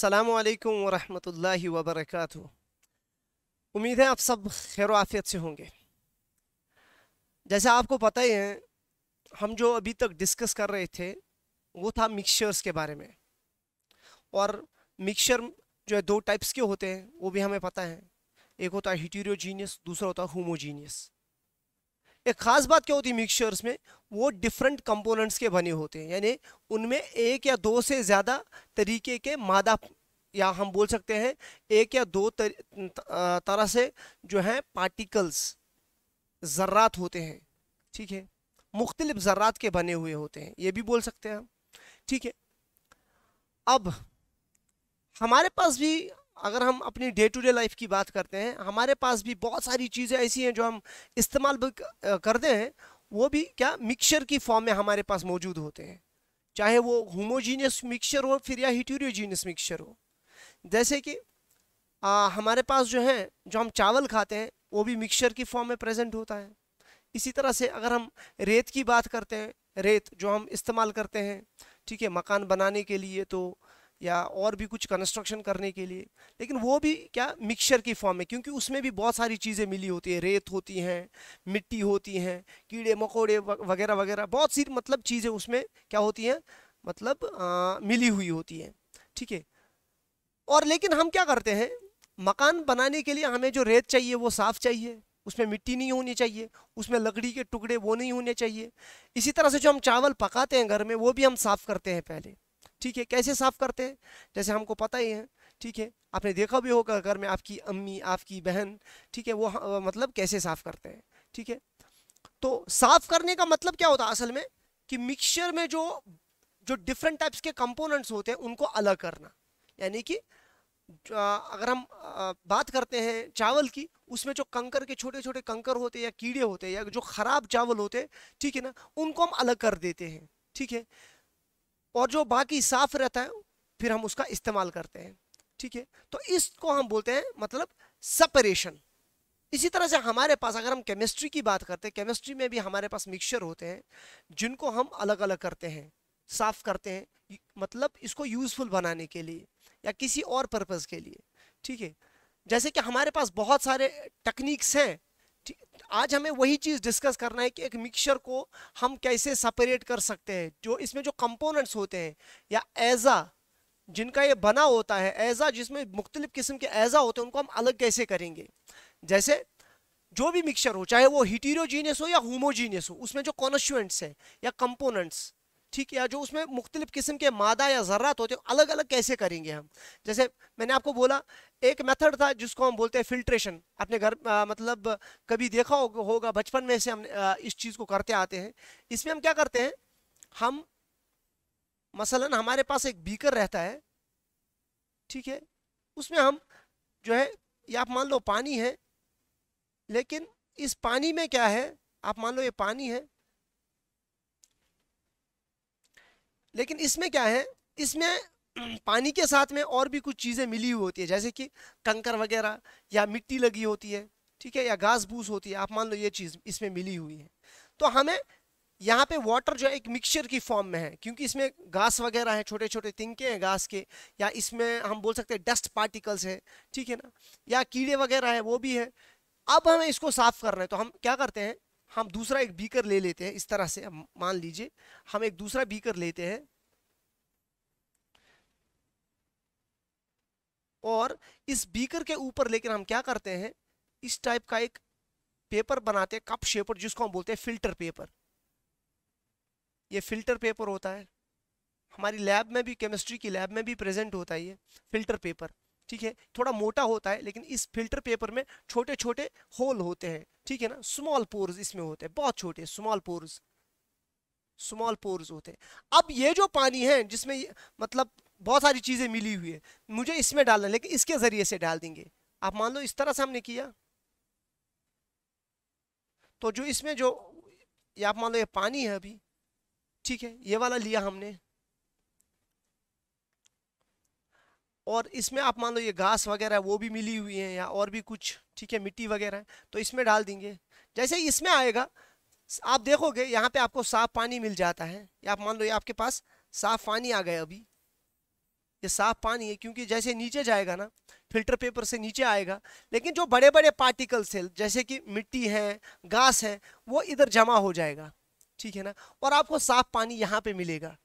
अल्लाम वरहमतुल्लाहि वबरकत उम्मीद है आप सब खैर आफियत से होंगे जैसे आपको पता ही है हम जो अभी तक डिस्कस कर रहे थे वो था मिक्सचर्स के बारे में और मिक्सचर जो है दो टाइप्स के होते हैं वो भी हमें पता है एक होता है हिटीरोजीनियस दूसरा होता है होमोजीनियस एक ख़ास बात क्या होती है मिक्सचर्स में वो डिफरेंट कंपोनेंट्स के बने होते हैं यानी उनमें एक या दो से ज़्यादा तरीके के मादा या हम बोल सकते हैं एक या दो तर, तरह से जो हैं पार्टिकल्स ज़र्रात होते हैं ठीक है मुख्तलिफ ज़र्रात के बने हुए होते हैं ये भी बोल सकते हैं हम ठीक है अब हमारे पास भी अगर हम अपनी डे टू डे लाइफ की बात करते हैं हमारे पास भी बहुत सारी चीज़ें ऐसी हैं जो हम इस्तेमाल करते हैं वो भी क्या मिक्सचर की फॉर्म में हमारे पास मौजूद होते हैं चाहे वो होमोजीनियस मिक्सचर हो फिर या हिट्यूरियोजीनियस मिक्सचर हो जैसे कि आ, हमारे पास जो है जो हम चावल खाते हैं वो भी मिक्सचर की फॉर्म में प्रेजेंट होता है इसी तरह से अगर हम रेत की बात करते हैं रेत जो हम इस्तेमाल करते हैं ठीक है मकान बनाने के लिए तो या और भी कुछ कंस्ट्रक्शन करने के लिए लेकिन वो भी क्या मिक्सचर की फॉर्म में क्योंकि उसमें भी बहुत सारी चीज़ें मिली होती हैं रेत होती हैं मिट्टी होती हैं कीड़े मकोड़े वगैरह वगैरह बहुत सी मतलब चीज़ें उसमें क्या होती हैं मतलब आ, मिली हुई होती हैं ठीक है और लेकिन हम क्या करते हैं मकान बनाने के लिए हमें जो रेत चाहिए वो साफ़ चाहिए उसमें मिट्टी नहीं होनी चाहिए उसमें लकड़ी के टुकड़े वो नहीं होने चाहिए इसी तरह से जो हम चावल पकाते हैं घर में वो भी हम साफ़ करते हैं पहले ठीक है कैसे साफ करते हैं जैसे हमको पता ही है ठीक है आपने देखा भी होगा घर में आपकी अम्मी आपकी बहन ठीक है वो मतलब कैसे साफ करते हैं ठीक है तो साफ करने का मतलब क्या होता है असल में कि मिक्सचर में जो जो डिफरेंट टाइप्स के कंपोनेंट्स होते हैं उनको अलग करना यानी कि अगर हम बात करते हैं चावल की उसमें जो कंकर के छोटे छोटे कंकर होते हैं या कीड़े होते हैं या जो खराब चावल होते हैं ठीक है ना उनको हम अलग कर देते हैं ठीक है और जो बाकी साफ रहता है फिर हम उसका इस्तेमाल करते हैं ठीक है तो इसको हम बोलते हैं मतलब सपरेशन इसी तरह से हमारे पास अगर हम केमिस्ट्री की बात करते हैं केमिस्ट्री में भी हमारे पास मिक्सचर होते हैं जिनको हम अलग अलग करते हैं साफ करते हैं मतलब इसको यूजफुल बनाने के लिए या किसी और पर्पज़ के लिए ठीक है जैसे कि हमारे पास बहुत सारे टेक्निक्स हैं आज हमें वही चीज़ डिस्कस करना है कि एक मिक्सचर को हम कैसे सेपरेट कर सकते हैं जो इसमें जो कंपोनेंट्स होते हैं या एज़ा जिनका ये बना होता है एज़ा जिसमें मुख्तलिफ़ किस्म के एज़ा होते हैं उनको हम अलग कैसे करेंगे जैसे जो भी मिक्सचर हो चाहे वो हिटीरोजीनियस हो या होमोजीनियस हो उसमें जो कॉन्स्टूएंट्स है या कंपोनेंट्स ठीक है जो उसमें मुख्तलिफ किस्म के मादा या ज़र्रात होते हैं अलग अलग कैसे करेंगे हम जैसे मैंने आपको बोला एक मेथड था जिसको हम बोलते हैं फिल्ट्रेशन अपने घर मतलब कभी देखा हो, होगा बचपन में से हम आ, इस चीज़ को करते आते हैं इसमें हम क्या करते हैं हम मसलन हमारे पास एक बीकर रहता है ठीक है उसमें हम जो है ये आप मान लो पानी है लेकिन इस पानी में क्या है आप मान लो ये पानी है लेकिन इसमें क्या है इसमें पानी के साथ में और भी कुछ चीज़ें मिली हुई होती है जैसे कि कंकर वगैरह या मिट्टी लगी होती है ठीक है या घास भूस होती है आप मान लो ये चीज़ इसमें मिली हुई है तो हमें यहाँ पे वाटर जो है एक मिक्सचर की फॉर्म में है क्योंकि इसमें घास वगैरह है छोटे छोटे तिनके हैं घास के या इसमें हम बोल सकते हैं डस्ट पार्टिकल्स है ठीक है ना या कीड़े वगैरह है वो भी है अब हमें इसको साफ करना है तो हम क्या करते हैं हम दूसरा एक बीकर ले लेते हैं इस तरह से मान लीजिए हम एक दूसरा बीकर लेते हैं और इस बीकर के ऊपर लेकर हम क्या करते हैं इस टाइप का एक पेपर बनाते हैं कप शेपर जिसको हम बोलते हैं फिल्टर पेपर ये फिल्टर पेपर होता है हमारी लैब में भी केमिस्ट्री की लैब में भी प्रेजेंट होता है ये फिल्टर पेपर ठीक है थोड़ा मोटा होता है लेकिन इस फिल्टर पेपर में छोटे छोटे होल होते हैं ठीक है ना स्मॉल पोर्स इसमें होते हैं बहुत छोटे स्मॉल पोर्स स्मॉल पोर्स होते हैं अब ये जो पानी है जिसमें मतलब बहुत सारी चीज़ें मिली हुई है मुझे इसमें डालना लेकिन इसके ज़रिए से डाल देंगे आप मान लो इस तरह से हमने किया तो जो इसमें जो ये आप मान लो ये पानी है अभी ठीक है ये वाला लिया हमने और इसमें आप मान लो ये घास वगैरह वो भी मिली हुई है या और भी कुछ ठीक है मिट्टी वगैरह है तो इसमें डाल देंगे जैसे इसमें आएगा आप देखोगे यहाँ पे आपको साफ पानी मिल जाता है या आप मान लो ये आपके पास साफ पानी आ गया अभी ये साफ पानी है क्योंकि जैसे नीचे जाएगा ना फिल्टर पेपर से नीचे आएगा लेकिन जो बड़े बड़े पार्टिकल्स है जैसे कि मिट्टी है घास है वो इधर जमा हो जाएगा ठीक है ना और आपको साफ पानी यहाँ पे मिलेगा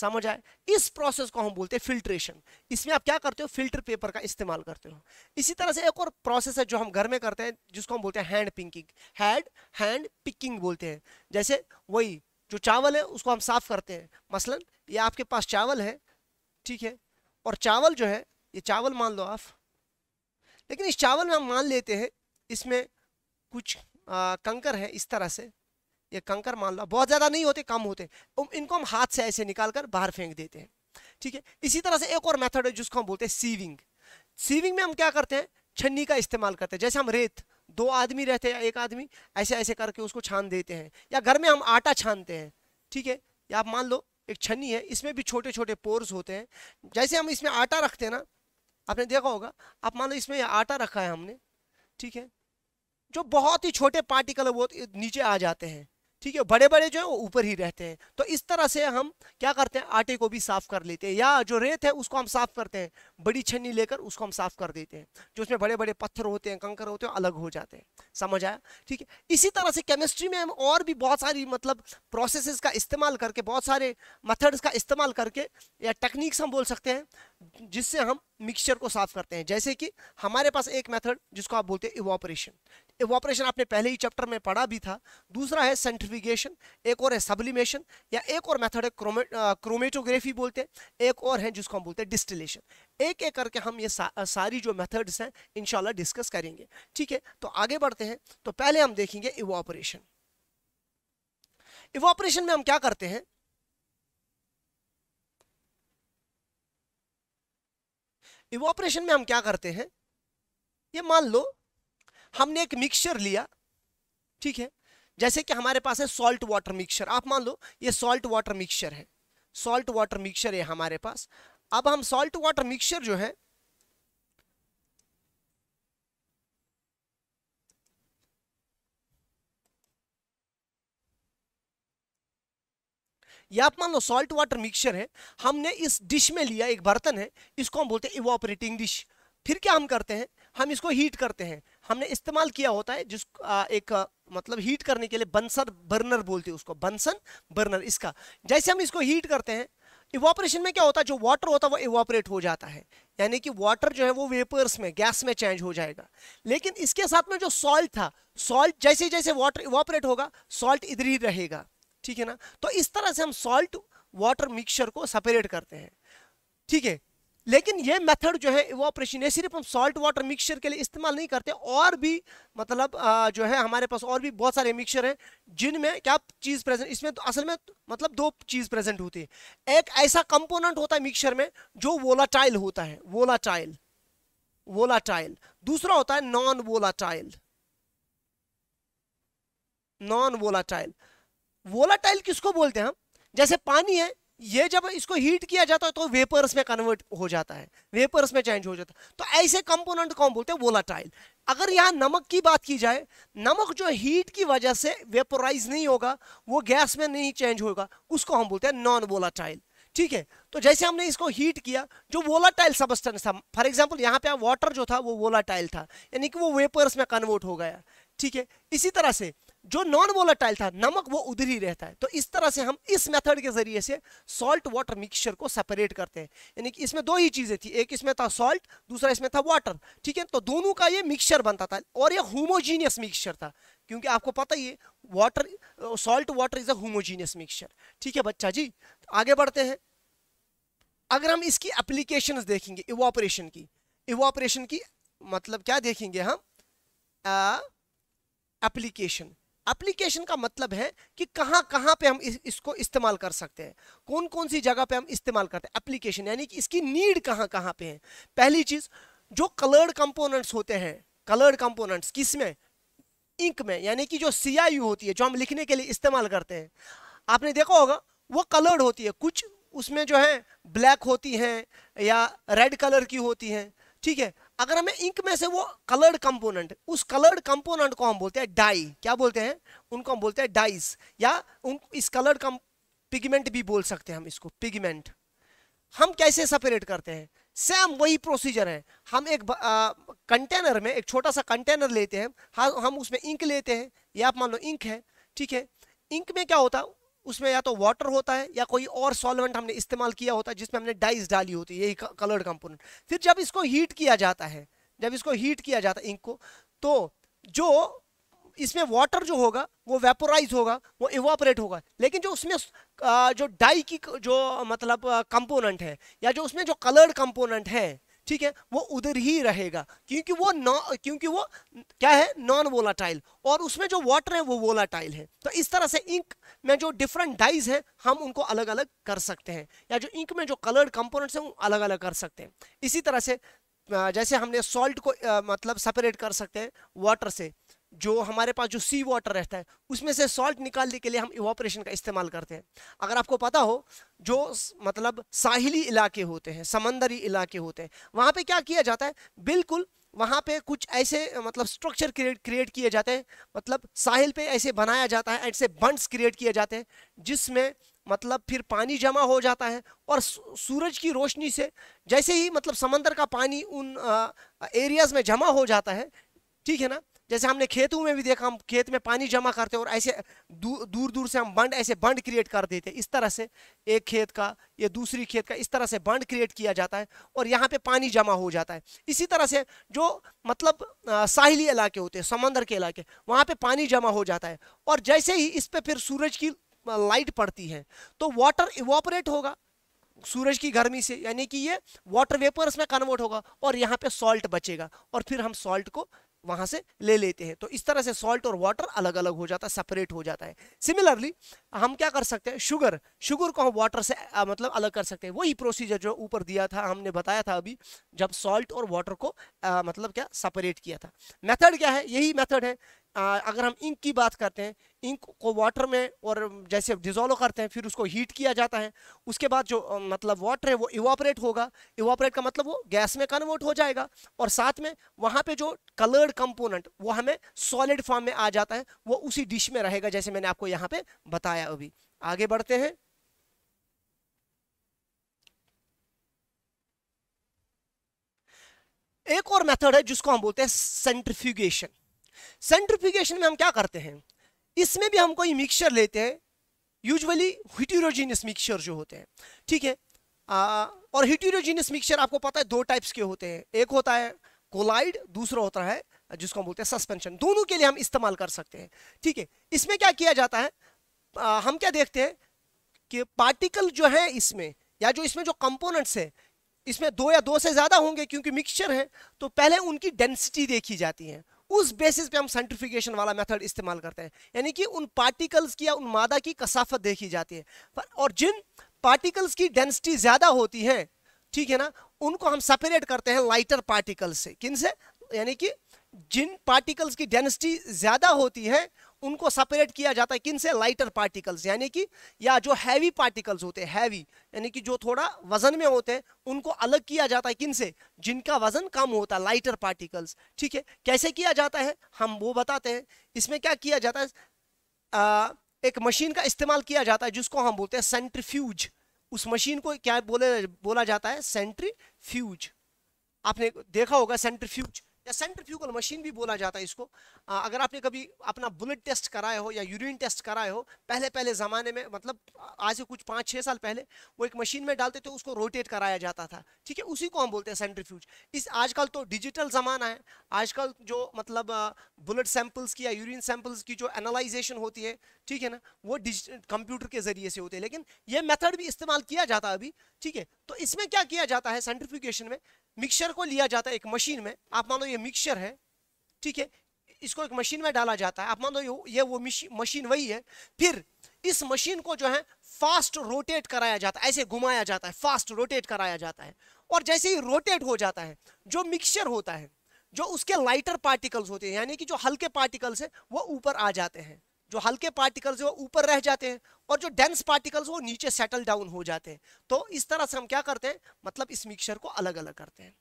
समझ आए इस प्रोसेस को हम बोलते हैं फिल्ट्रेशन इसमें आप क्या करते हो फिल्टर पेपर का इस्तेमाल करते हो इसी तरह से एक और प्रोसेस है जो हम घर में करते हैं जिसको हम बोलते हैं hand picking hand hand picking बोलते हैं जैसे वही जो चावल है उसको हम साफ करते हैं मसलन ये आपके पास चावल है ठीक है और चावल जो है ये चावल मान लो आप लेकिन इस चावल में हम मान लेते हैं इसमें कुछ आ, कंकर है इस तरह से ये कंकर मान लो बहुत ज़्यादा नहीं होते कम होते इनको हम हाथ से ऐसे निकाल कर बाहर फेंक देते हैं ठीक है इसी तरह से एक और मेथड है जिसको हम बोलते हैं सीविंग सीविंग में हम क्या करते हैं छन्नी का इस्तेमाल करते हैं जैसे हम रेत दो आदमी रहते हैं एक आदमी ऐसे ऐसे करके उसको छान देते हैं या घर में हम आटा छानते हैं ठीक है या आप मान लो एक छन्नी है इसमें भी छोटे छोटे पोर्स होते हैं जैसे हम इसमें आटा रखते हैं ना आपने देखा होगा आप मान लो इसमें आटा रखा है हमने ठीक है जो बहुत ही छोटे पार्टिकल है वो नीचे आ जाते हैं ठीक है बड़े बड़े जो है वो ऊपर ही रहते हैं तो इस तरह से हम क्या करते हैं आटे को भी साफ कर लेते हैं या जो रेत है उसको हम साफ करते हैं बड़ी छन्नी लेकर उसको हम साफ कर देते हैं जो उसमें बड़े बड़े पत्थर होते हैं कंकर होते हैं अलग हो जाते हैं समझ आया ठीक है इसी तरह से केमिस्ट्री में हम और भी बहुत सारी मतलब प्रोसेस का इस्तेमाल करके बहुत सारे मेथड्स का इस्तेमाल करके या टेक्निक्स हम बोल सकते हैं जिससे हम मिक्सचर को साफ करते हैं जैसे कि हमारे पास एक मेथड जिसको आप बोलते हैं इवॉपरेशन इवॉपरेशन आपने पहले ही चैप्टर में पढ़ा भी था दूसरा है सेंट्रिफिकेशन एक और है सब्लिमेशन या एक और मेथड है क्रोमे क्रोमेटोग्राफी बोलते हैं एक और है जिसको हम बोलते हैं डिस्टिलेशन एक एक करके हम ये सा, सारी जो मेथड्स हैं इनशाला डिस्कस करेंगे ठीक है तो आगे बढ़ते हैं तो पहले हम देखेंगे इवॉपरेशन इवॉपरेशन में हम क्या करते हैं इवोपरेशन में हम क्या करते हैं ये मान लो हमने एक मिक्सचर लिया ठीक है जैसे कि हमारे पास है सॉल्ट वाटर मिक्सचर आप मान लो ये सॉल्ट वाटर मिक्सचर है सॉल्ट वाटर मिक्सचर है हमारे पास अब हम सॉल्ट वाटर मिक्सचर जो है ये आप मान लो सॉल्ट वाटर मिक्सचर है हमने इस डिश में लिया एक बर्तन है इसको हम बोलते हैं इवोपरेटिंग डिश फिर क्या हम करते हैं हम इसको हीट करते हैं हमने इस्तेमाल किया होता है जिस आ, एक आ, मतलब हीट करने के लिए बंसर बर्नर बोलते हैं उसको बंसन बर्नर इसका जैसे हम इसको हीट करते हैं इवोपरेशन में क्या होता है जो वाटर होता है वो इवोपरेट हो जाता है यानी कि वाटर जो है वो वेपर्स में गैस में चेंज हो जाएगा लेकिन इसके साथ में जो सॉल्ट था सॉल्ट जैसे जैसे वाटर इवोपरेट होगा सॉल्ट इधर ही रहेगा ठीक है ना तो इस तरह से हम सॉल्ट वाटर मिक्सचर को सेपरेट करते हैं ठीक है लेकिन ये मेथड जो है ऑपरेशन ये सिर्फ हम सॉल्ट वाटर मिक्सचर के लिए इस्तेमाल नहीं करते और भी मतलब जो है हमारे पास और भी बहुत सारे मिक्सचर हैं जिनमें क्या चीज़ प्रेजेंट इसमें तो असल में मतलब दो चीज़ प्रेजेंट होती है एक ऐसा कंपोनेंट होता है मिक्सचर में जो वोलाटाइल होता है वोलाटाइल वोलाटाइल दूसरा होता है non volatile non volatile volatile किसको बोलते हैं हम जैसे पानी है ये जब इसको हीट किया जाता है तो वेपर्स में कन्वर्ट हो जाता है वेपर्स में चेंज हो जाता है तो ऐसे कंपोनेंट कौन बोलते हैं वोलाटाइल अगर यहाँ नमक की बात की जाए नमक जो हीट की वजह से वेपोराइज नहीं होगा वो गैस में नहीं चेंज होगा उसको हम बोलते हैं नॉन वोलाटाइल ठीक है तो जैसे हमने इसको हीट किया जो वोलाटाइल सबस्टेंस था फॉर एग्जाम्पल यहाँ पे वाटर जो था वो वोलाटाइल था यानी कि वो वेपर्स में कन्वर्ट हो गया ठीक है इसी तरह से जो नॉन वोलाटाइल था नमक वो उधर ही रहता है तो इस तरह से हम इस मेथड के जरिए से सॉल्ट वाटर मिक्सचर को सेपरेट करते हैं यानी कि इसमें दो ही चीज़ें थी एक इसमें था सॉल्ट दूसरा इसमें था वाटर ठीक है तो दोनों का ये मिक्सचर बनता था और ये होमोजीनियस मिक्सचर था क्योंकि आपको पता ही है water salt water is a homogeneous mixture ठीक है बच्चा जी आगे बढ़ते हैं अगर हम इसकी एप्लीकेशन देखेंगे इवापोरेशन की इवापोरेशन की मतलब क्या देखेंगे हम एप्लीकेशन एप्लीकेशन का मतलब है कि कहाँ कहाँ पे हम इस, इसको इस्तेमाल कर सकते हैं कौन कौन सी जगह पे हम इस्तेमाल करते हैं एप्लीकेशन यानी कि इसकी नीड कहाँ कहाँ पे है पहली चीज़ जो कलर्ड कंपोनेंट्स होते हैं कलर्ड कंपोनेंट्स किस में इंक में यानी कि जो सी होती है जो हम लिखने के लिए इस्तेमाल करते हैं आपने देखा होगा वो कलर्ड होती है कुछ उसमें जो है ब्लैक होती हैं या रेड कलर की होती हैं ठीक है अगर हमें इंक में से वो कलर्ड कंपोनेंट उस कलर्ड कंपोनेंट को हम बोलते हैं डाई क्या बोलते हैं उनको हम बोलते हैं डाइस या उन इस कलर्ड कम पिगमेंट भी बोल सकते हैं हम इसको पिगमेंट हम कैसे सेपरेट करते हैं सेम वही प्रोसीजर है हम एक कंटेनर में एक छोटा सा कंटेनर लेते हैं हम उसमें इंक लेते हैं या आप मान लो इंक है ठीक है इंक में क्या होता है उसमें या तो वाटर होता है या कोई और सॉल्वेंट हमने इस्तेमाल किया होता है जिसमें हमने डाइस डाली होती है यही कलर्ड कंपोनेंट फिर जब इसको हीट किया जाता है जब इसको हीट किया जाता है इंक को तो जो इसमें वाटर जो होगा वो वेपोराइज होगा वो इवापरेट होगा लेकिन जो उसमें जो डाई की जो मतलब कंपोनेंट है या जो उसमें जो कलर्ड कंपोनेंट है ठीक है वो उधर ही रहेगा क्योंकि वो नॉ क्योंकि वो क्या है नॉन वोलाटाइल और उसमें जो वाटर है वो वोलाटाइल है तो इस तरह से इंक में जो डिफरेंट डाइज हैं हम उनको अलग अलग कर सकते हैं या जो इंक में जो कलर्ड कंपोनेंट्स हैं वो अलग अलग कर सकते हैं इसी तरह से जैसे हमने सॉल्ट को मतलब सेपरेट कर सकते हैं वाटर से जो हमारे पास जो सी वाटर रहता है उसमें से सॉल्ट निकालने के लिए हम इवापोरेशन का इस्तेमाल करते हैं अगर आपको पता हो जो मतलब साहिली इलाके होते हैं समंदरी इलाके होते हैं वहाँ पे क्या किया जाता है बिल्कुल वहाँ पे कुछ ऐसे मतलब स्ट्रक्चर क्रिएट क्रिएट किए जाते हैं मतलब साहिल पे ऐसे बनाया जाता है ऐसे बंड्स क्रिएट किए जाते हैं जिसमें मतलब फिर पानी जमा हो जाता है और सूरज की रोशनी से जैसे ही मतलब समंदर का पानी उन एरियाज में जमा हो जाता है ठीक है ना जैसे हमने खेतों में भी देखा हम खेत में पानी जमा करते और ऐसे दूर दूर, दूर से हम बंड ऐसे बंड क्रिएट कर देते इस तरह से एक खेत का या दूसरी खेत का इस तरह से बंड क्रिएट किया जाता है और यहाँ पे पानी जमा हो जाता है इसी तरह से जो मतलब साहिली इलाके होते हैं समंदर के इलाके वहाँ पर पानी जमा हो जाता है और जैसे ही इस पर फिर सूरज की लाइट पड़ती है तो वाटर इवॉपरेट होगा सूरज की गर्मी से यानी कि ये वाटर वेपर्स में कन्वर्ट होगा और यहाँ पे सॉल्ट बचेगा और फिर हम सॉल्ट को वहां से ले लेते हैं तो इस तरह से सॉल्ट और वाटर अलग अलग हो जाता है सेपरेट हो जाता है सिमिलरली हम क्या कर सकते हैं शुगर शुगर को हम वाटर से आ, मतलब अलग कर सकते हैं वही प्रोसीजर जो ऊपर दिया था हमने बताया था अभी जब सॉल्ट और वाटर को आ, मतलब क्या सेपरेट किया था मेथड क्या है यही मेथड है आ, अगर हम इंक की बात करते हैं इंक को वाटर में और जैसे डिजोल्व करते हैं फिर उसको हीट किया जाता है उसके बाद जो मतलब वाटर है वो इवापरेट होगा इवापरेट का मतलब वो गैस में कन्वर्ट हो जाएगा और साथ में वहाँ पे जो कलर्ड कंपोनेंट वो हमें सॉलिड फॉर्म में आ जाता है वो उसी डिश में रहेगा जैसे मैंने आपको यहाँ पे बताया है अभी आगे बढ़ते हैं एक और मेथड है जिसको हम बोलते हैं सेंट्रीफ्यूगेशन सेंट्रीफ्यूगेशन में हम क्या करते हैं इसमें भी हम कोई मिक्सचर लेते हैं यूजुअली हिट्यूरोजीनियस मिक्सचर जो होते हैं ठीक है आ, और हिट्यूरोजीनियस मिक्सचर आपको पता है दो टाइप्स के होते हैं एक होता है कोलाइड दूसरा होता है जिसको हम बोलते हैं सस्पेंशन दोनों के लिए हम इस्तेमाल कर सकते हैं ठीक है इसमें क्या किया जाता है आ, हम क्या देखते हैं कि पार्टिकल जो है इसमें या जो इसमें जो कंपोनेंट्स है इसमें दो या दो से ज़्यादा होंगे क्योंकि मिक्सचर है तो पहले उनकी डेंसिटी देखी जाती है उस बेसिस पे हम सेंट्रिफिकेशन वाला मेथड इस्तेमाल करते हैं यानी कि उन पार्टिकल्स की या उन मादा की कसाफत देखी जाती है पर और जिन पार्टिकल्स की डेंसिटी ज़्यादा होती है ठीक है ना उनको हम सेपरेट करते हैं लाइटर पार्टिकल से किन से यानी कि जिन पार्टिकल्स की डेंसिटी ज़्यादा होती है उनको सेपरेट किया जाता है किन से लाइटर पार्टिकल्स यानी कि या जो हैवी पार्टिकल्स होते हैं हैवी यानी कि जो थोड़ा वजन में होते हैं उनको अलग किया जाता है किन से जिनका वजन कम होता है लाइटर पार्टिकल्स ठीक है कैसे किया जाता है हम वो बताते हैं इसमें क्या किया जाता है आ, एक मशीन का इस्तेमाल किया जाता है जिसको हम बोलते हैं सेंट्रीफ्यूज उस मशीन को क्या बोले बोला जाता है सेंट्रीफ्यूज आपने देखा होगा सेंट्रीफ्यूज या सेंट्रीफ्यूगल मशीन भी बोला जाता है इसको आ, अगर आपने कभी अपना बुलेट टेस्ट कराया हो या यूरिन टेस्ट कराया हो पहले पहले ज़माने में मतलब आज से कुछ पाँच छः साल पहले वो एक मशीन में डालते थे तो उसको रोटेट कराया जाता था ठीक है उसी को हम बोलते हैं सेंट्रीफ्यूज इस आजकल तो डिजिटल ज़माना है आजकल जो मतलब बुलेट सैम्पल्स की या यूरिन सैम्पल्स की जो एनालाइजेशन होती है ठीक है ना वो कंप्यूटर के ज़रिए से होते हैं लेकिन ये मेथड भी इस्तेमाल किया जाता है अभी ठीक है तो इसमें क्या किया जाता है सेंट्रीफ्यूगेशन में मिक्सर को लिया जाता है एक मशीन में आप मान लो ये मिक्सर है ठीक है इसको एक मशीन में डाला जाता है आप मान लो ये वो मशीन वही है फिर इस मशीन को जो है फास्ट रोटेट कराया जाता है ऐसे घुमाया जाता है फास्ट रोटेट कराया जाता है और जैसे ही रोटेट हो जाता है जो मिक्सचर होता है जो उसके लाइटर पार्टिकल्स होते हैं यानी कि जो हल्के पार्टिकल्स हैं वो ऊपर आ जाते हैं जो हल्के पार्टिकल्स है वो ऊपर रह जाते हैं और जो डेंस पार्टिकल्स वो नीचे सेटल डाउन हो जाते हैं तो इस तरह से हम क्या करते हैं मतलब इस मिक्सचर को अलग अलग करते हैं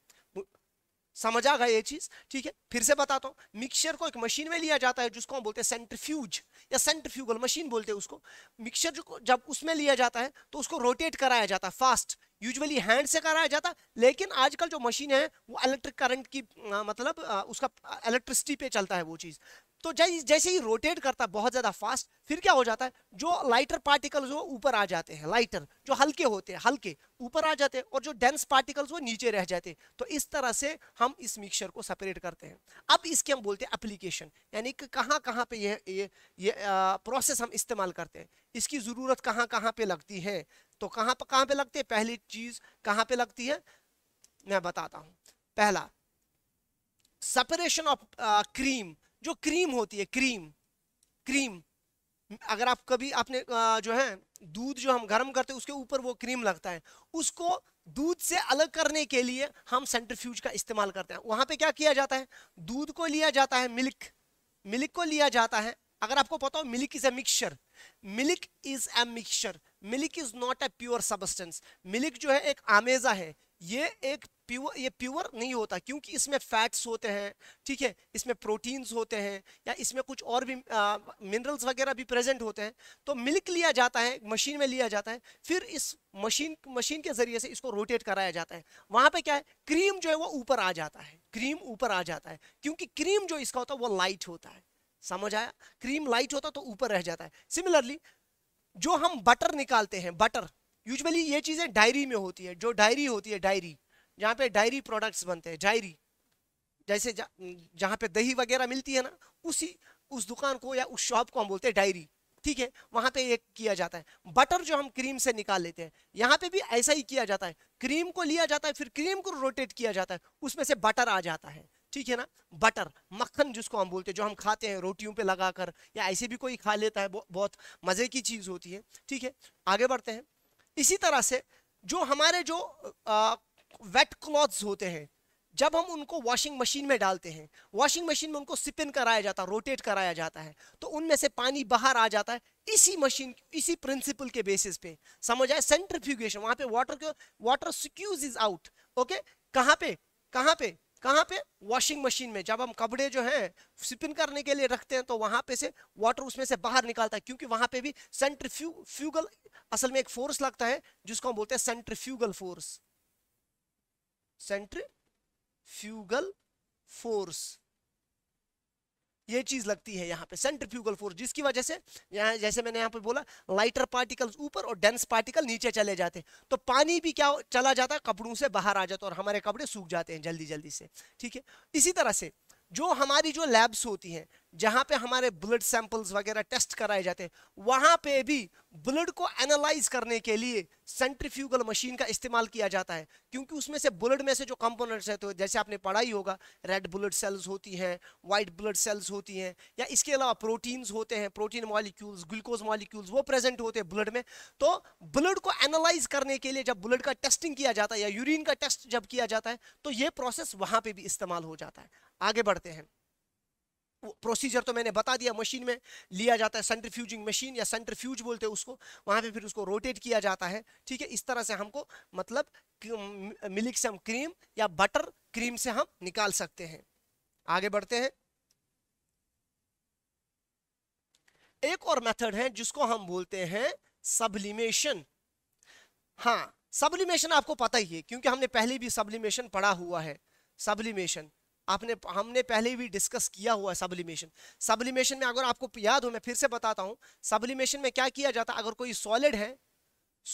समझ आ गया ये चीज ठीक है फिर से बताता हूँ मिक्सचर को एक मशीन में लिया जाता है जिसको हम बोलते हैं सेंट्रीफ्यूज या सेंट्रीफ्यूगल मशीन बोलते हैं उसको मिक्सचर जो जब उसमें लिया जाता है तो उसको रोटेट कराया जाता है फास्ट यूजुअली हैंड से कराया जाता है लेकिन आजकल जो मशीन है वो इलेक्ट्रिक करंट की आ, मतलब आ, उसका इलेक्ट्रिसिटी पे चलता है वो चीज़ तो जैसे ही रोटेट करता बहुत ज़्यादा फास्ट फिर क्या हो जाता है जो लाइटर पार्टिकल्स वो ऊपर आ जाते हैं लाइटर जो हल्के होते हैं हल्के ऊपर आ जाते हैं और जो डेंस पार्टिकल्स वो नीचे रह जाते हैं तो इस तरह से हम इस मिक्सचर को सेपरेट करते हैं अब इसके हम बोलते हैं एप्लीकेशन यानी कि कहाँ कहाँ पे ये ये ये आ, प्रोसेस हम इस्तेमाल करते हैं इसकी ज़रूरत कहाँ कहाँ पे लगती है तो कहाँ पर कहाँ पे लगती है पहली चीज़ कहाँ पे लगती है मैं बताता हूँ पहला सेपरेशन ऑफ क्रीम जो क्रीम होती है क्रीम क्रीम अगर आप कभी आपने जो है दूध जो हम गर्म करते हैं उसके ऊपर वो क्रीम लगता है उसको दूध से अलग करने के लिए हम सेंट्रीफ्यूज का इस्तेमाल करते हैं वहां पे क्या किया जाता है दूध को लिया जाता है मिल्क मिल्क को लिया जाता है अगर आपको पता हो milk is a mixture milk is a mixture milk is not a pure substance milk जो है एक आमेजा है ये एक प्योर ये प्योर नहीं होता क्योंकि इसमें फैट्स होते हैं ठीक है इसमें प्रोटीन्स होते हैं या इसमें कुछ और भी मिनरल्स वगैरह भी प्रेजेंट होते हैं तो मिल्क लिया जाता है मशीन में लिया जाता है फिर इस मशीन मशीन के ज़रिए से इसको रोटेट कराया जाता है वहाँ पे क्या है क्रीम जो है वो ऊपर आ जाता है क्रीम ऊपर आ जाता है क्योंकि क्रीम जो इसका होता है वो लाइट होता है समझ आया क्रीम लाइट होता तो ऊपर रह जाता है सिमिलरली जो हम बटर निकालते हैं बटर यूजली ये चीज़ें डायरी में होती है जो डायरी होती है डायरी जहाँ पे डायरी प्रोडक्ट्स बनते हैं डायरी जैसे जहाँ पे दही वगैरह मिलती है ना उसी उस दुकान को या उस शॉप को हम बोलते हैं डायरी ठीक है वहाँ पे ये किया जाता है बटर जो हम क्रीम से निकाल लेते हैं यहाँ पे भी ऐसा ही किया जाता है क्रीम को लिया जाता है फिर क्रीम को रोटेट किया जाता है उसमें से बटर आ जाता है ठीक है ना बटर मक्खन जिसको हम बोलते हैं जो हम खाते हैं रोटियों पे लगाकर या ऐसे भी कोई खा लेता है बहुत मज़े की चीज़ होती है ठीक है आगे बढ़ते हैं इसी तरह से जो हमारे जो आ, वेट क्लॉथ्स होते हैं जब हम उनको वॉशिंग मशीन में डालते हैं वॉशिंग मशीन में उनको सिपिन कराया जाता है रोटेट कराया जाता है तो उनमें से पानी बाहर आ जाता है इसी मशीन इसी प्रिंसिपल के बेसिस पे समझ आए सेंट्रीफ्यूगेशन वहां पे वाटर के water squeeze is out okay कहाँ पे कहाँ पे कहाँ पे वॉशिंग मशीन में जब हम कपड़े जो हैं स्पिन करने के लिए रखते हैं तो वहाँ पे से वाटर उसमें से बाहर निकालता है क्योंकि वहाँ पे भी सेंट्रीफ्यूगल असल में एक फोर्स लगता है जिसको हम बोलते हैं सेंट्रीफ्यूगल फोर्स सेंट्रीफ्यूगल फोर्स ये चीज लगती है यहाँ पे सेंट्रीफ्यूगल फोर्स जिसकी वजह से यहाँ जैसे मैंने यहाँ पे बोला लाइटर पार्टिकल्स ऊपर और डेंस पार्टिकल नीचे चले जाते हैं तो पानी भी क्या चला जाता है कपड़ों से बाहर आ जाता है और हमारे कपड़े सूख जाते हैं जल्दी जल्दी से ठीक है इसी तरह से जो हमारी जो लैब्स होती हैं जहाँ पे हमारे ब्लड सैंपल्स वगैरह टेस्ट कराए जाते हैं वहाँ पे भी ब्लड को एनालाइज करने के लिए सेंट्रीफ्यूगल मशीन का इस्तेमाल किया जाता है क्योंकि उसमें से ब्लड में से जो कंपोनेंट्स हैं तो जैसे आपने पढ़ा ही होगा रेड ब्लड सेल्स होती हैं वाइट ब्लड सेल्स होती हैं या इसके अलावा प्रोटीन्स होते हैं प्रोटीन मॉलिक्यूल्स ग्लूकोज मॉलिक्यूल्स वो प्रेजेंट होते हैं ब्लड में तो ब्लड को एनालाइज करने के लिए जब ब्लड का टेस्टिंग किया जाता है या यूरिन का टेस्ट जब किया जाता है तो ये प्रोसेस वहाँ पर भी इस्तेमाल हो जाता है आगे बढ़ते हैं प्रोसीजर तो मैंने बता दिया मशीन में लिया जाता है सेंट्रीफ्यूजिंग मशीन या सेंट्रीफ्यूज बोलते हैं उसको वहाँ पे फिर उसको रोटेट किया जाता है ठीक है इस तरह से हमको मतलब हम क्रीम या बटर क्रीम से हम निकाल सकते हैं आगे बढ़ते हैं एक और मेथड है जिसको हम बोलते हैं सब्लिमेशन हाँ सब्लिमेशन आपको पता ही है क्योंकि हमने पहले भी सब्लिमेशन पढ़ा हुआ है सबलिमेशन आपने हमने पहले भी डिस्कस किया हुआ है सबलिमेशन सबलिमेशन में अगर आपको याद हो मैं फिर से बताता हूँ सब्लिमेशन में क्या किया जाता है अगर कोई सॉलिड है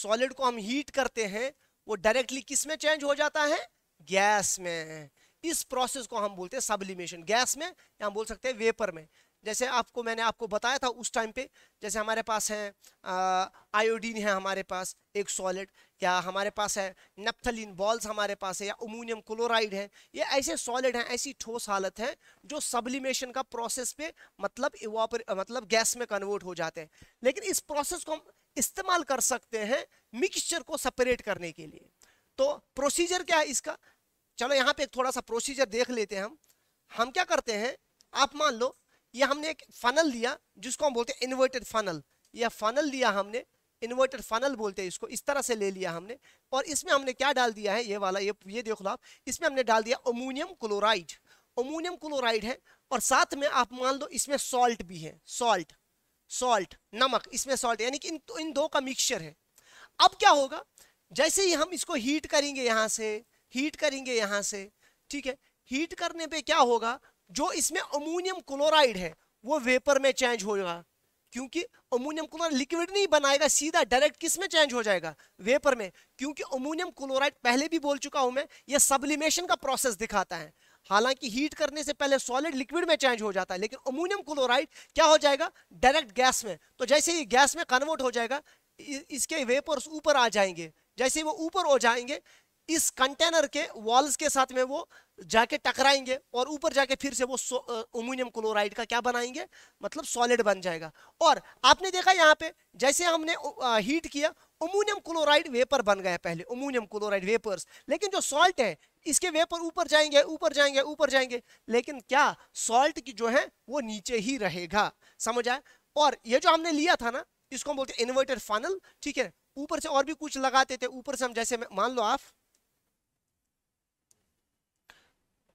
सॉलिड को हम हीट करते हैं वो डायरेक्टली किस में चेंज हो जाता है गैस में इस प्रोसेस को हम बोलते हैं सब्लिमेशन गैस में या हम बोल सकते हैं वेपर में जैसे आपको मैंने आपको बताया था उस टाइम पे जैसे हमारे पास है आयोडीन है हमारे पास एक सॉलिड या हमारे पास है नेप्थलिन बॉल्स हमारे पास है या अमोनियम क्लोराइड है ये ऐसे सॉलिड हैं ऐसी ठोस हालत है जो सब्लिमेशन का प्रोसेस पे मतलब इवापर मतलब गैस में कन्वर्ट हो जाते हैं लेकिन इस प्रोसेस को हम इस्तेमाल कर सकते हैं मिक्सचर को सेपरेट करने के लिए तो प्रोसीजर क्या है इसका चलो यहाँ पे एक थोड़ा सा प्रोसीजर देख लेते हैं हम हम क्या करते हैं आप मान लो ये हमने एक फनल लिया जिसको हम बोलते हैं इन्वर्टेड फनल यह फनल लिया हमने इन्वर्टेड फनल बोलते हैं इसको इस तरह से ले लिया हमने और इसमें हमने क्या डाल दिया है ये वाला ये ये देख लो आप इसमें हमने डाल दिया अमोनियम क्लोराइड अमोनियम क्लोराइड है और साथ में आप मान लो इसमें सॉल्ट भी है सॉल्ट सॉल्ट नमक इसमें सॉल्ट यानी कि इन इन दो का मिक्सचर है अब क्या होगा जैसे ही हम इसको हीट करेंगे यहाँ से हीट करेंगे यहाँ से ठीक है हीट करने पे क्या होगा जो इसमें अमोनियम क्लोराइड है वो वेपर में चेंज होगा क्योंकि अमोनियम क्लोराइड लिक्विड नहीं बनाएगा सीधा डायरेक्ट किस में चेंज हो जाएगा वेपर में क्योंकि अमोनियम क्लोराइड पहले भी बोल चुका हूं मैं ये सब्लिमेशन का प्रोसेस दिखाता है हालांकि हीट करने से पहले सॉलिड लिक्विड में चेंज हो जाता है लेकिन अमोनियम क्लोराइड क्या हो जाएगा डायरेक्ट गैस में तो जैसे ही गैस में कन्वर्ट हो जाएगा इसके वेपर्स ऊपर आ जाएंगे जैसे वो ऊपर हो जाएंगे इस कंटेनर के वॉल्स के साथ में वो जाके टकराएंगे और ऊपर जाके फिर से वो उमोनियम क्लोराइड का क्या बनाएंगे मतलब सॉलिड बन जाएगा और आपने देखा यहाँ पे जैसे हमने हीट किया अमोनियम क्लोराइड वेपर बन गया पहले अमोनियम क्लोराइड वेपर्स लेकिन जो सॉल्ट है इसके वेपर ऊपर जाएंगे ऊपर जाएंगे ऊपर जाएंगे लेकिन क्या सॉल्ट की जो है वो नीचे ही रहेगा समझ आए और ये जो हमने लिया था ना इसको हम बोलते हैं इन्वर्टेड फानल ठीक है ऊपर से और भी कुछ लगाते थे ऊपर से हम जैसे मान लो आप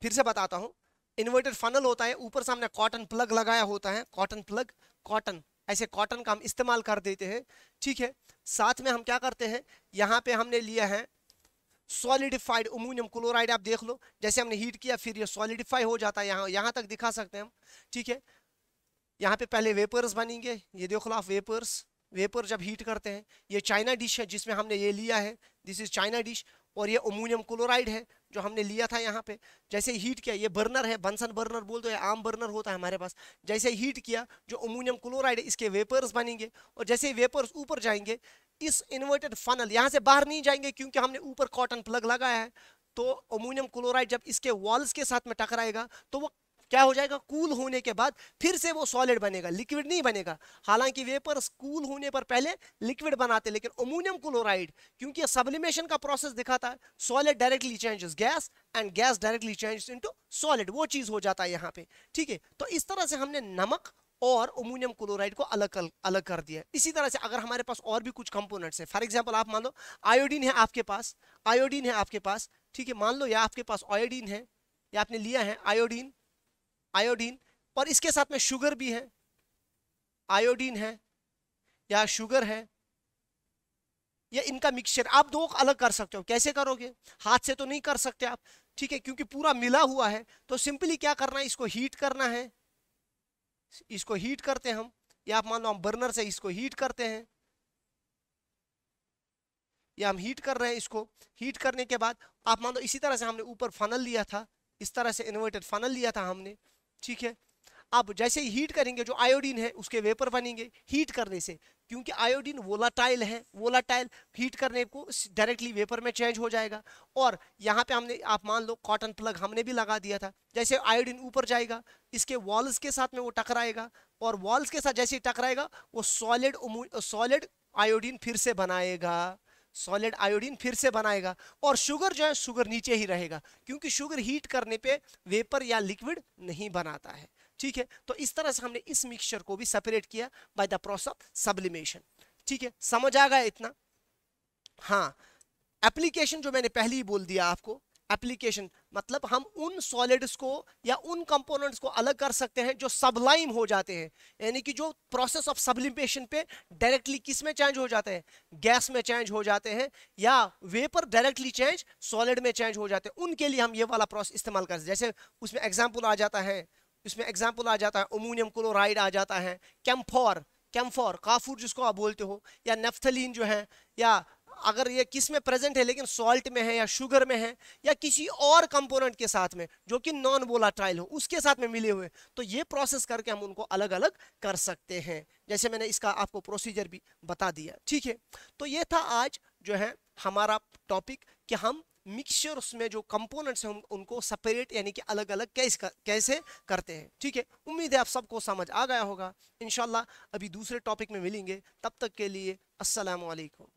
फिर से बताता हूँ इन्वर्टर फनल होता है ऊपर सामने कॉटन प्लग लगाया होता है कॉटन प्लग कॉटन ऐसे कॉटन का हम इस्तेमाल कर देते हैं ठीक है साथ में हम क्या करते हैं यहाँ पे हमने लिया है सॉलिडिफाइड अमोनियम क्लोराइड आप देख लो जैसे हमने हीट किया फिर ये सॉलिडिफाई हो जाता है यहाँ यहाँ तक दिखा सकते हैं हम ठीक है यहाँ पे पहले वेपर्स बनेंगे ये देख लो आप वेपर्स वेपर जब हीट करते हैं ये चाइना डिश है जिसमें हमने ये लिया है दिस इज चाइना डिश और ये अमोनियम क्लोराइड है जो हमने लिया था यहाँ पे जैसे हीट किया ये बर्नर है बंसन बर्नर बोल दो या आम बर्नर होता है हमारे पास जैसे हीट किया जो अमोनियम क्लोराइड है इसके वेपर्स बनेंगे और जैसे वेपर्स ऊपर जाएंगे इस इन्वर्टेड फनल यहाँ से बाहर नहीं जाएंगे क्योंकि हमने ऊपर कॉटन प्लग लगाया है तो अमोनियम क्लोराइड जब इसके वॉल्स के साथ में टकराएगा तो वो क्या हो जाएगा कूल होने के बाद फिर से वो सॉलिड बनेगा लिक्विड नहीं बनेगा हालांकि वेपर कूल होने पर पहले लिक्विड बनाते लेकिन अमोनियम क्लोराइड क्योंकि सब्लिमेशन का प्रोसेस दिखा था solid directly changes gas and gas directly changes into solid वो चीज़ हो जाता है यहाँ पे ठीक है तो इस तरह से हमने नमक और अमोनियम क्लोराइड को अलग अलग कर दिया इसी तरह से अगर हमारे पास और भी कुछ कंपोनेंट्स है फॉर एग्जांपल आप मान लो आयोडीन है आपके पास आयोडीन है आपके पास ठीक है मान लो या आपके पास आयोडीन है या आपने लिया है आयोडीन आयोडीन और इसके साथ में शुगर भी है आयोडीन है या शुगर है या इनका मिक्सचर आप दो अलग कर सकते हो कैसे करोगे हाथ से तो नहीं कर सकते आप ठीक है क्योंकि पूरा मिला हुआ है तो सिंपली क्या करना है इसको हीट करना है इसको हीट करते हम या आप मान लो हम बर्नर से इसको हीट करते हैं या हम हीट कर रहे हैं इसको हीट करने के बाद आप मान लो इसी तरह से हमने ऊपर फनल लिया था इस तरह से इन्वर्टेड फनल लिया था हमने ठीक है अब जैसे हीट करेंगे जो आयोडीन है उसके वेपर बनेंगे हीट करने से क्योंकि आयोडीन वोलाटाइल है वोलाटाइल हीट करने को डायरेक्टली वेपर में चेंज हो जाएगा और यहाँ पे हमने आप मान लो कॉटन प्लग हमने भी लगा दिया था जैसे आयोडीन ऊपर जाएगा इसके वॉल्स के साथ में वो टकराएगा और वॉल्स के साथ जैसे टकराएगा वो सॉलिड सॉलिड आयोडीन फिर से बनाएगा सॉलिड आयोडीन फिर से बनाएगा और शुगर जो है शुगर नीचे ही रहेगा क्योंकि शुगर हीट करने पे वेपर या लिक्विड नहीं बनाता है ठीक है तो इस तरह से हमने इस मिक्सचर को भी सेपरेट किया by the process of sublimation ठीक है समझ आ गया इतना हाँ एप्लीकेशन जो मैंने पहले ही बोल दिया आपको एप्लीकेशन मतलब हम उन सॉलिड्स को या उन कंपोनेंट्स को अलग कर सकते हैं जो सबलाइम हो जाते हैं यानी कि जो प्रोसेस ऑफ सबलिमेशन पे डायरेक्टली किस में चेंज हो जाते हैं गैस में चेंज हो जाते हैं या वेपर डायरेक्टली चेंज सॉलिड में चेंज हो जाते हैं उनके लिए हम ये वाला प्रोसेस इस्तेमाल कर जैसे उसमें एग्जाम्पल आ जाता है उसमें एग्जाम्पल आ जाता है अमोनियम क्लोराइड आ जाता है कैम्फॉर कैम्फॉर काफूर जिसको आप बोलते हो या नेफ्थलीन जो है या अगर ये किस में प्रेजेंट है लेकिन सॉल्ट में है या शुगर में है या किसी और कंपोनेंट के साथ में जो कि नॉन वोलाटाइल हो उसके साथ में मिले हुए तो ये प्रोसेस करके हम उनको अलग अलग कर सकते हैं जैसे मैंने इसका आपको प्रोसीजर भी बता दिया ठीक है तो ये था आज जो है हमारा टॉपिक कि हम मिक्सचर्स में जो कंपोनेंट्स हैं उनको सेपरेट यानी कि अलग अलग कैसे कैसे करते हैं ठीक है उम्मीद है आप सबको समझ आ गया होगा इन अभी दूसरे टॉपिक में मिलेंगे तब तक के लिए असलकम